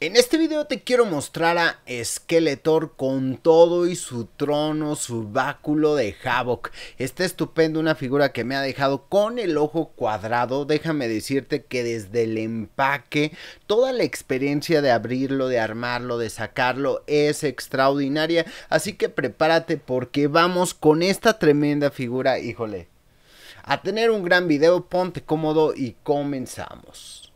En este video te quiero mostrar a Skeletor con todo y su trono, su báculo de Havoc. Está estupendo, una figura que me ha dejado con el ojo cuadrado. Déjame decirte que desde el empaque, toda la experiencia de abrirlo, de armarlo, de sacarlo es extraordinaria. Así que prepárate porque vamos con esta tremenda figura, híjole. A tener un gran video, ponte cómodo y comenzamos.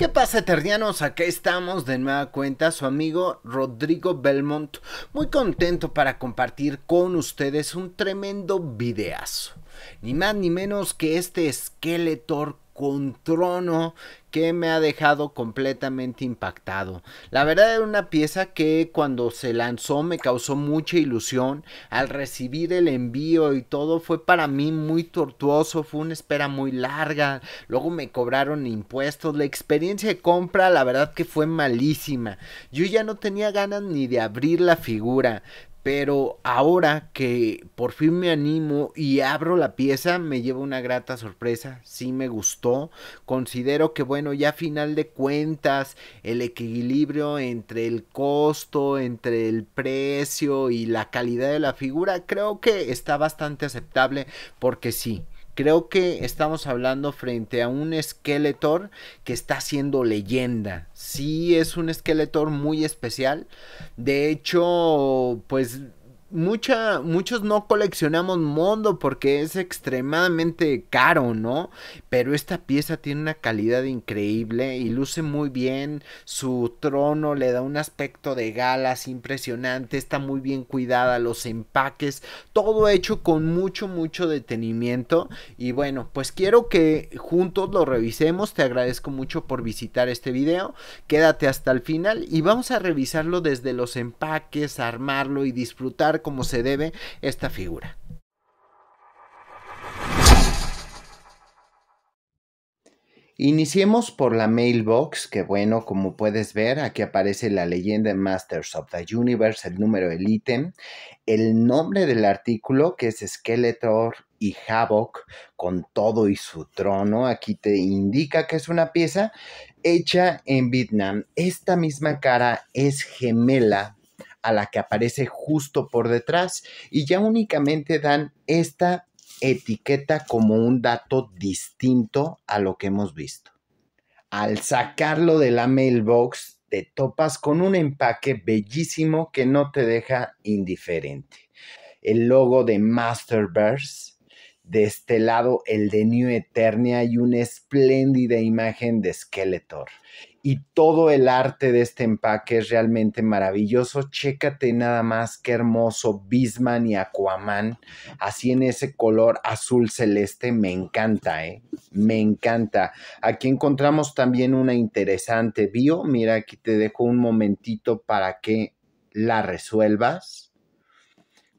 ¿Qué pasa, Eternianos? Acá estamos de nueva cuenta, su amigo Rodrigo Belmont, muy contento para compartir con ustedes un tremendo videazo. Ni más ni menos que este esqueleto un trono que me ha dejado completamente impactado. La verdad era una pieza que cuando se lanzó me causó mucha ilusión. Al recibir el envío y todo fue para mí muy tortuoso, fue una espera muy larga. Luego me cobraron impuestos, la experiencia de compra la verdad que fue malísima. Yo ya no tenía ganas ni de abrir la figura. Pero ahora que por fin me animo y abro la pieza, me lleva una grata sorpresa. Sí me gustó. Considero que, bueno, ya a final de cuentas, el equilibrio entre el costo, entre el precio y la calidad de la figura, creo que está bastante aceptable. Porque sí, Creo que estamos hablando frente a un Skeletor que está siendo leyenda. Sí, es un Skeletor muy especial. De hecho, pues mucha, muchos no coleccionamos Mondo porque es extremadamente caro, ¿no? Pero esta pieza tiene una calidad increíble y luce muy bien. Su trono le da un aspecto de galas impresionante, está muy bien cuidada, los empaques, todo hecho con mucho, mucho detenimiento. Y bueno, pues quiero que juntos lo revisemos. Te agradezco mucho por visitar este video. Quédate hasta el final y vamos a revisarlo desde los empaques, armarlo y disfrutar como se debe esta figura. Iniciemos por la mailbox, que bueno, como puedes ver, aquí aparece la leyenda Masters of the Universe, el número del ítem, el nombre del artículo, que es Skeletor y Havoc, con todo y su trono. Aquí te indica que es una pieza hecha en Vietnam. Esta misma cara es gemela a la que aparece justo por detrás y ya únicamente dan esta etiqueta como un dato distinto a lo que hemos visto. Al sacarlo de la mailbox, te topas con un empaque bellísimo que no te deja indiferente. El logo de Masterverse, de este lado el de New Eternia y una espléndida imagen de Skeletor y todo el arte de este empaque es realmente maravilloso. Chécate nada más qué hermoso Bisman y Aquaman, así en ese color azul celeste, me encanta, ¿eh? Me encanta. Aquí encontramos también una interesante bio, mira, aquí te dejo un momentito para que la resuelvas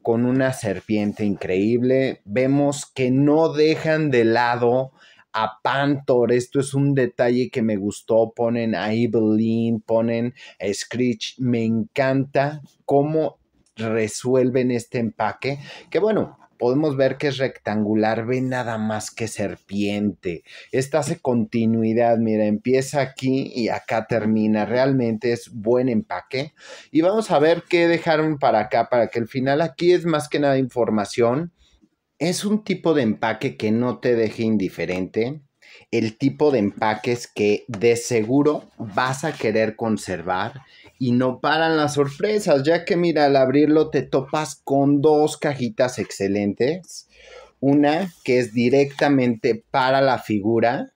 con una serpiente increíble. Vemos que no dejan de lado a Pantor, esto es un detalle que me gustó, ponen a Evelyn, ponen a Screech, me encanta cómo resuelven este empaque, que bueno, podemos ver que es rectangular, ve nada más que serpiente. Esta hace continuidad, mira, empieza aquí y acá termina. Realmente es buen empaque. Y vamos a ver qué dejaron para acá, para que el final aquí es más que nada información es un tipo de empaque que no te deje indiferente, el tipo de empaques que de seguro vas a querer conservar y no paran las sorpresas, ya que mira, al abrirlo te topas con dos cajitas excelentes. Una que es directamente para la figura.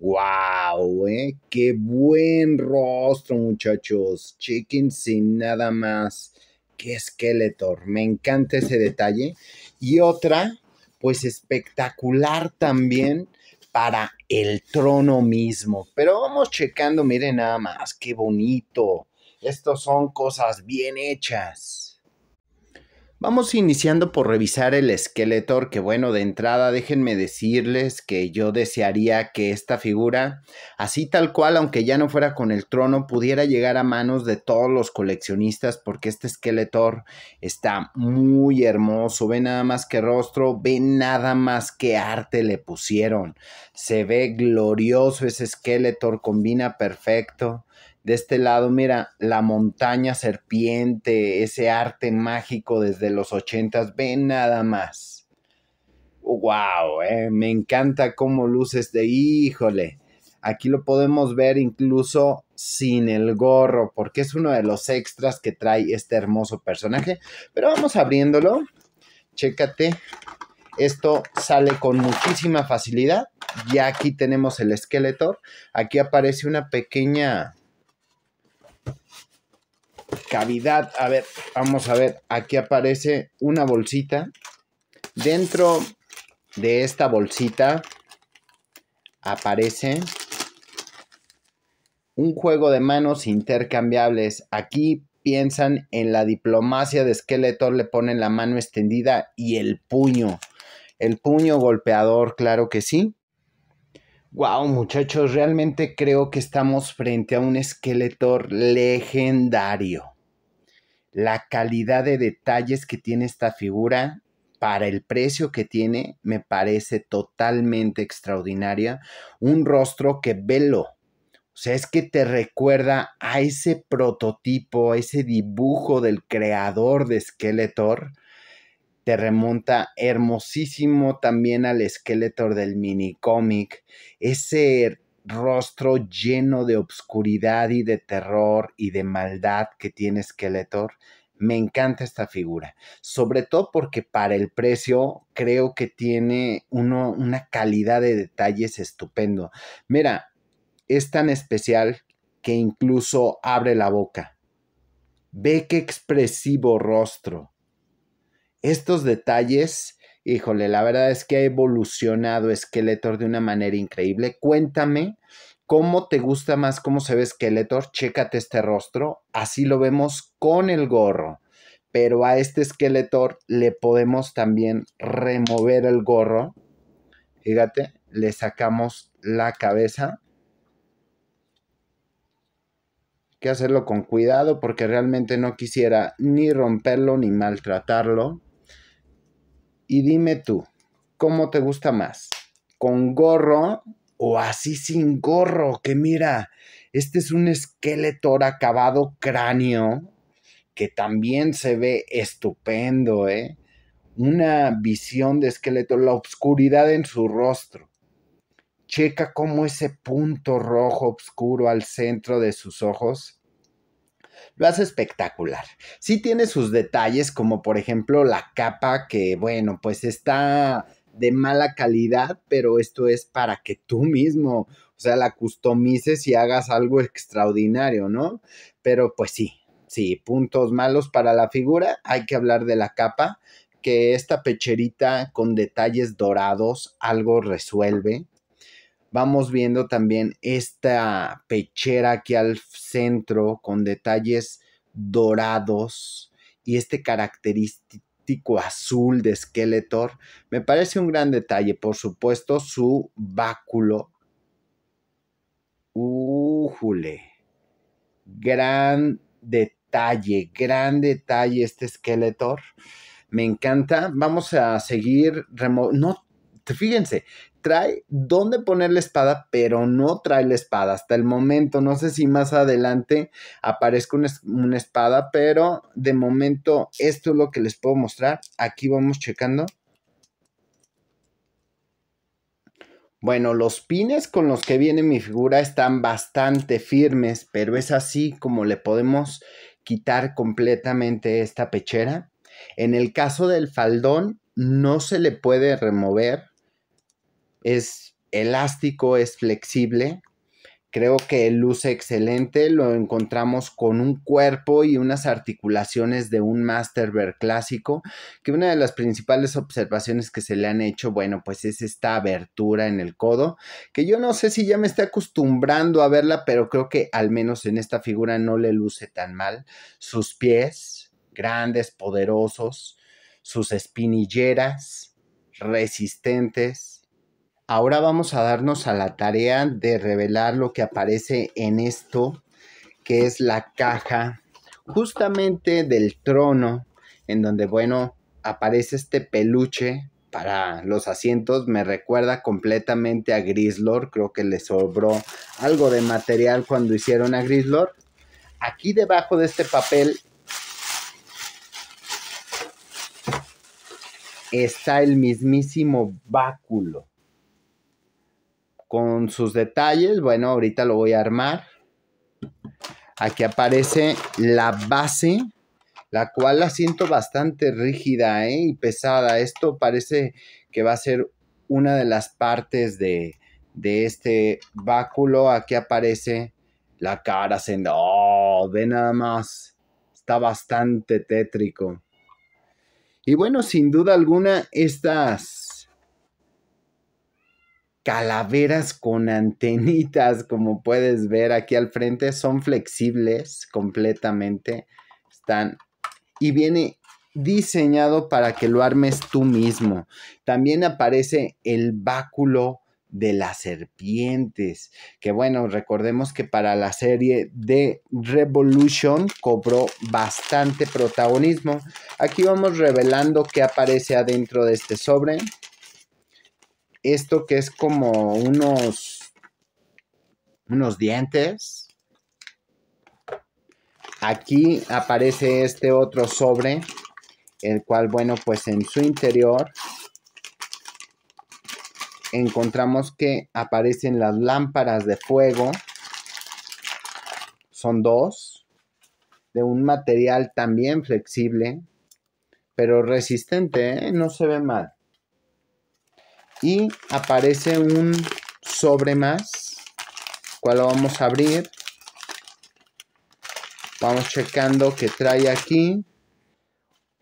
¡Wow! Eh! ¡Qué buen rostro, muchachos! Chicken sin nada más qué Skeletor. Me encanta ese detalle. Y otra, pues espectacular también para el trono mismo. Pero vamos checando, miren nada más, qué bonito. Estos son cosas bien hechas. Vamos iniciando por revisar el Skeletor, que bueno, de entrada déjenme decirles que yo desearía que esta figura, así tal cual, aunque ya no fuera con el trono, pudiera llegar a manos de todos los coleccionistas, porque este Skeletor está muy hermoso, ve nada más que rostro, ve nada más que arte le pusieron, se ve glorioso ese Skeletor, combina perfecto de este lado, mira, la montaña serpiente, ese arte mágico desde los ochentas, ve nada más. ¡Wow! Eh, me encanta cómo luces de híjole. Aquí lo podemos ver incluso sin el gorro, porque es uno de los extras que trae este hermoso personaje. Pero vamos abriéndolo. Chécate. Esto sale con muchísima facilidad. Ya aquí tenemos el esqueleto. Aquí aparece una pequeña cavidad. A ver, vamos a ver, aquí aparece una bolsita. Dentro de esta bolsita aparece un juego de manos intercambiables. Aquí piensan en la diplomacia de Skeletor, le ponen la mano extendida y el puño. El puño golpeador, claro que sí. Wow, muchachos, realmente creo que estamos frente a un Skeletor legendario la calidad de detalles que tiene esta figura para el precio que tiene me parece totalmente extraordinaria. Un rostro que velo. O sea, es que te recuerda a ese prototipo, a ese dibujo del creador de Skeletor. Te remonta hermosísimo también al Skeletor del cómic. Ese rostro lleno de obscuridad y de terror y de maldad que tiene Skeletor. Me encanta esta figura, sobre todo porque para el precio creo que tiene una calidad de detalles estupendo. Mira, es tan especial que incluso abre la boca. Ve qué expresivo rostro. Estos detalles híjole, la verdad es que ha evolucionado Skeletor de una manera increíble. Cuéntame cómo te gusta más cómo se ve Skeletor. Chécate este rostro. Así lo vemos con el gorro. Pero a este Skeletor le podemos también remover el gorro. Fíjate, le sacamos la cabeza. Hay que hacerlo con cuidado porque realmente no quisiera ni romperlo ni maltratarlo. Y dime tú, ¿cómo te gusta más? ¿Con gorro o así sin gorro? Que mira, este es un esqueleto acabado cráneo que también se ve estupendo, ¿eh? Una visión de esqueleto, la oscuridad en su rostro. Checa cómo ese punto rojo oscuro al centro de sus ojos lo hace espectacular. Sí tiene sus detalles, como por ejemplo la capa que, bueno, pues está de mala calidad, pero esto es para que tú mismo, o sea, la customices y hagas algo extraordinario, ¿no? Pero pues sí, sí, puntos malos para la figura, hay que hablar de la capa, que esta pecherita con detalles dorados algo resuelve. Vamos viendo también esta pechera aquí al centro con detalles dorados y este característico azul de Skeletor. Me parece un gran detalle, por supuesto, su báculo. ¡Újule! Gran detalle, gran detalle este Skeletor. Me encanta. Vamos a seguir. No fíjense, trae dónde poner la espada, pero no trae la espada hasta el momento. No sé si más adelante aparezca una, una espada, pero de momento esto es lo que les puedo mostrar. Aquí vamos checando. Bueno, los pines con los que viene mi figura están bastante firmes, pero es así como le podemos quitar completamente esta pechera. En el caso del faldón, no se le puede remover es elástico, es flexible. Creo que luce excelente, lo encontramos con un cuerpo y unas articulaciones de un Master ver clásico, que una de las principales observaciones que se le han hecho, bueno, pues es esta abertura en el codo, que yo no sé si ya me estoy acostumbrando a verla, pero creo que al menos en esta figura no le luce tan mal. Sus pies, grandes, poderosos, sus espinilleras, resistentes, Ahora vamos a darnos a la tarea de revelar lo que aparece en esto, que es la caja justamente del trono, en donde, bueno, aparece este peluche para los asientos. Me recuerda completamente a Grislord, creo que le sobró algo de material cuando hicieron a Grislord. Aquí debajo de este papel está el mismísimo báculo con sus detalles. Bueno, ahorita lo voy a armar. Aquí aparece la base, la cual la siento bastante rígida ¿eh? y pesada. Esto parece que va a ser una de las partes de, este báculo. Aquí aparece la cara de ¡Oh! de nada más. Está bastante tétrico. Y bueno, sin duda alguna, estas calaveras con antenitas, como puedes ver aquí al frente, son flexibles completamente. Están y viene diseñado para que lo armes tú mismo. También aparece el báculo de las serpientes, que bueno, recordemos que para la serie de Revolution cobró bastante protagonismo. Aquí vamos revelando qué aparece adentro de este sobre esto que es como unos, unos dientes. Aquí aparece este otro sobre, el cual, bueno, pues en su interior encontramos que aparecen las lámparas de fuego. Son dos, de un material también flexible, pero resistente, ¿eh? no se ve mal y aparece un sobre más, cual lo vamos a abrir. Vamos checando que trae aquí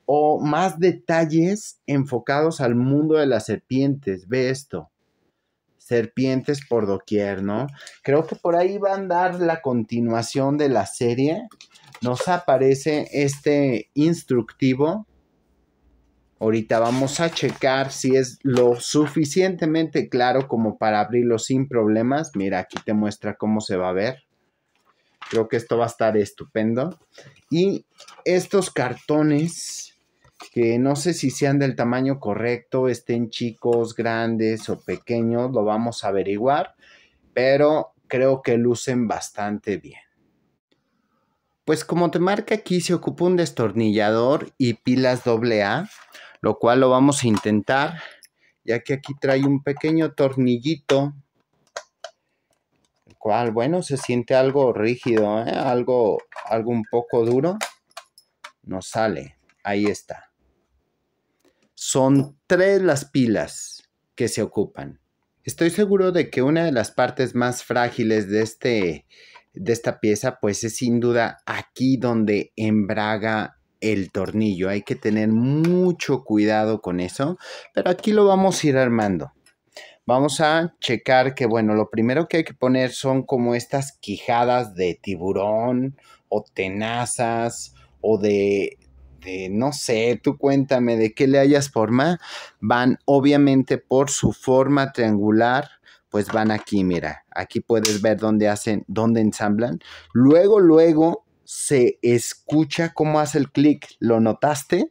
o más detalles enfocados al mundo de las serpientes. Ve esto. Serpientes por doquier, ¿no? Creo que por ahí va a dar la continuación de la serie. Nos aparece este instructivo Ahorita vamos a checar si es lo suficientemente claro como para abrirlo sin problemas. Mira, aquí te muestra cómo se va a ver. Creo que esto va a estar estupendo. Y estos cartones, que no sé si sean del tamaño correcto, estén chicos, grandes o pequeños, lo vamos a averiguar. Pero creo que lucen bastante bien. Pues como te marca aquí, se ocupa un destornillador y pilas AA lo cual lo vamos a intentar, ya que aquí trae un pequeño tornillito, el cual, bueno, se siente algo rígido, ¿eh? algo, algo un poco duro, nos sale, ahí está. Son tres las pilas que se ocupan. Estoy seguro de que una de las partes más frágiles de, este, de esta pieza, pues es sin duda aquí donde embraga el tornillo. Hay que tener mucho cuidado con eso, pero aquí lo vamos a ir armando. Vamos a checar que, bueno, lo primero que hay que poner son como estas quijadas de tiburón o tenazas o de, de no sé, tú cuéntame de qué le hayas forma. Van obviamente por su forma triangular pues van aquí, mira, aquí puedes ver dónde hacen, dónde ensamblan. Luego, luego se escucha cómo hace el clic. ¿Lo notaste?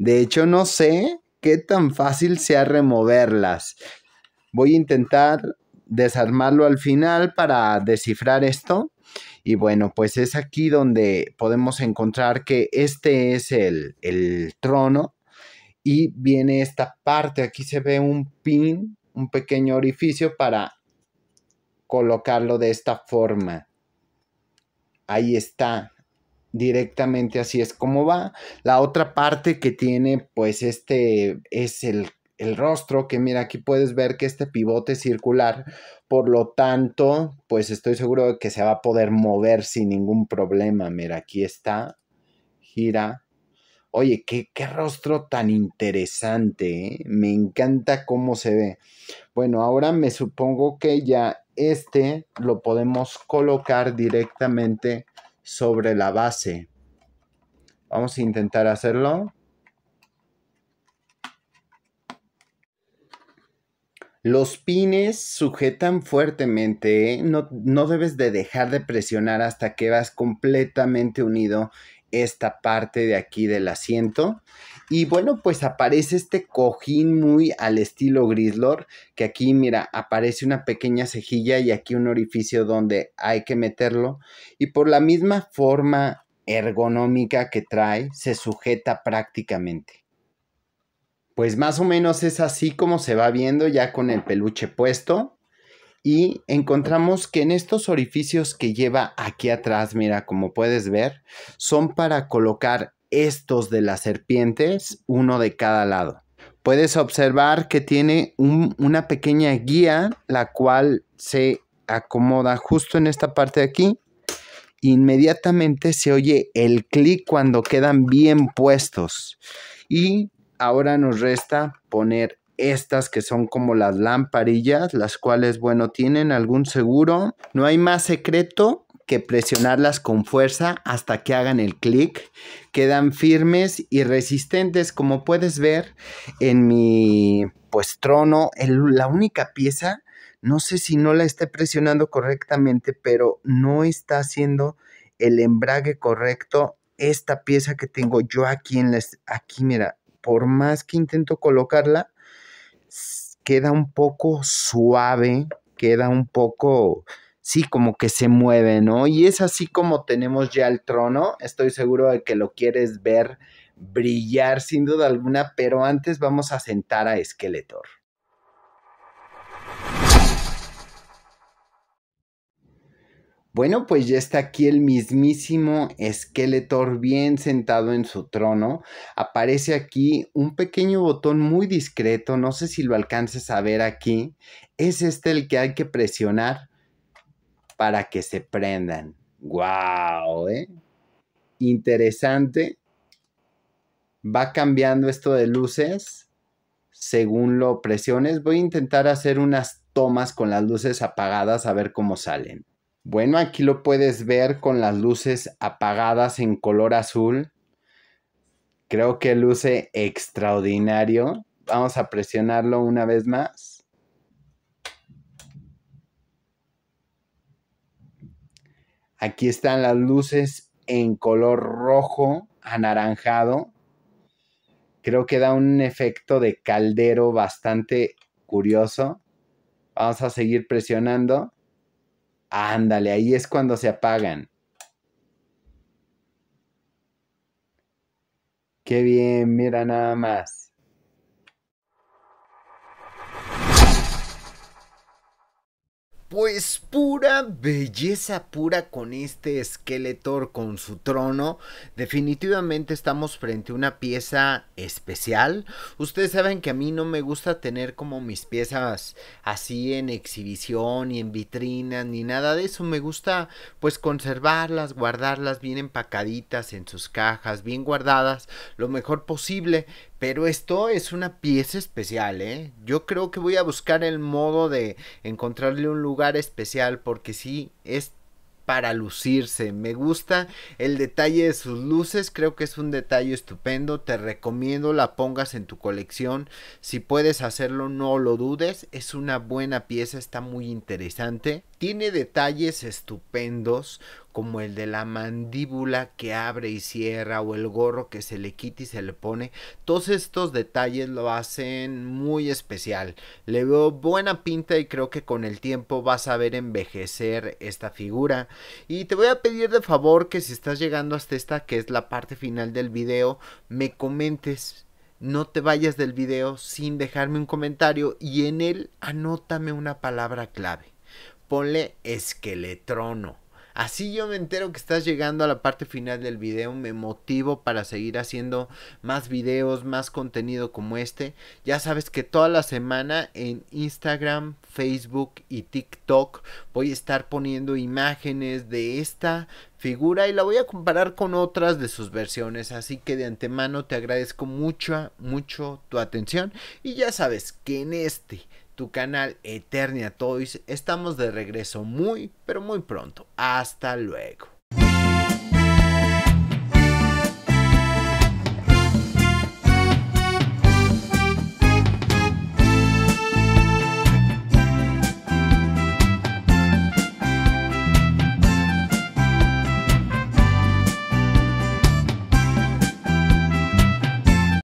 De hecho, no sé qué tan fácil sea removerlas. Voy a intentar desarmarlo al final para descifrar esto. Y bueno, pues es aquí donde podemos encontrar que este es el, el trono. Y viene esta parte, aquí se ve un pin, un pequeño orificio para colocarlo de esta forma ahí está directamente así es como va. La otra parte que tiene pues este es el, el, rostro que mira aquí puedes ver que este pivote es circular por lo tanto pues estoy seguro de que se va a poder mover sin ningún problema. Mira aquí está, gira. Oye, qué, qué rostro tan interesante, ¿eh? me encanta cómo se ve. Bueno, ahora me supongo que ya este lo podemos colocar directamente sobre la base. Vamos a intentar hacerlo. Los pines sujetan fuertemente, ¿eh? no, no, debes de dejar de presionar hasta que vas completamente unido esta parte de aquí del asiento. Y bueno, pues aparece este cojín muy al estilo Grislor, que aquí mira, aparece una pequeña cejilla y aquí un orificio donde hay que meterlo. Y por la misma forma ergonómica que trae, se sujeta prácticamente. Pues más o menos es así como se va viendo ya con el peluche puesto. Y encontramos que en estos orificios que lleva aquí atrás, mira, como puedes ver, son para colocar estos de las serpientes, uno de cada lado. Puedes observar que tiene una pequeña guía, la cual se acomoda justo en esta parte de aquí. Inmediatamente se oye el clic cuando quedan bien puestos. Y ahora nos resta poner estas que son como las lamparillas, las cuales, bueno, tienen algún seguro. No hay más secreto, que presionarlas con fuerza hasta que hagan el clic. Quedan firmes y resistentes, como puedes ver en mi pues trono, la única pieza, no sé si no la esté presionando correctamente, pero no está haciendo el embrague correcto esta pieza que tengo yo aquí en la, aquí mira, por más que intento colocarla queda un poco suave, queda un poco sí como que se mueve, ¿no? Y es así como tenemos ya el trono, estoy seguro de que lo quieres ver brillar sin duda alguna, pero antes vamos a sentar a Skeletor. Bueno, pues ya está aquí el mismísimo Skeletor bien sentado en su trono. Aparece aquí un pequeño botón muy discreto, no sé si lo alcances a ver aquí. Es este el que hay que presionar para que se prendan. ¡Wow! ¿eh? Interesante. Va cambiando esto de luces según lo presiones. Voy a intentar hacer unas tomas con las luces apagadas a ver cómo salen. Bueno, aquí lo puedes ver con las luces apagadas en color azul. Creo que luce extraordinario. Vamos a presionarlo una vez más. Aquí están las luces en color rojo, anaranjado. Creo que da un efecto de caldero bastante curioso. Vamos a seguir presionando. Ándale, ahí es cuando se apagan. Qué bien, mira nada más. pues pura belleza pura con este esqueleto, con su trono. Definitivamente estamos frente a una pieza especial. Ustedes saben que a mí no me gusta tener como mis piezas así en exhibición y en vitrinas ni nada de eso. Me gusta pues conservarlas, guardarlas bien empacaditas en sus cajas, bien guardadas lo mejor posible pero esto es una pieza especial, ¿eh? Yo creo que voy a buscar el modo de encontrarle un lugar especial porque sí, es para lucirse. Me gusta el detalle de sus luces, creo que es un detalle estupendo. Te recomiendo la pongas en tu colección. Si puedes hacerlo, no lo dudes. Es una buena pieza, está muy interesante. Tiene detalles estupendos como el de la mandíbula que abre y cierra o el gorro que se le quita y se le pone. Todos estos detalles lo hacen muy especial. Le veo buena pinta y creo que con el tiempo vas a ver envejecer esta figura. Y te voy a pedir de favor que si estás llegando hasta esta que es la parte final del video, me comentes no te vayas del video sin dejarme un comentario y en él anótame una palabra clave ponle esqueletrono. Así yo me entero que estás llegando a la parte final del video, me motivo para seguir haciendo más videos, más contenido como este. Ya sabes que toda la semana en Instagram, Facebook y TikTok voy a estar poniendo imágenes de esta figura y la voy a comparar con otras de sus versiones. Así que de antemano te agradezco mucho, mucho tu atención. Y ya sabes que en este tu canal Eternia Toys. Estamos de regreso muy, pero muy pronto. Hasta luego.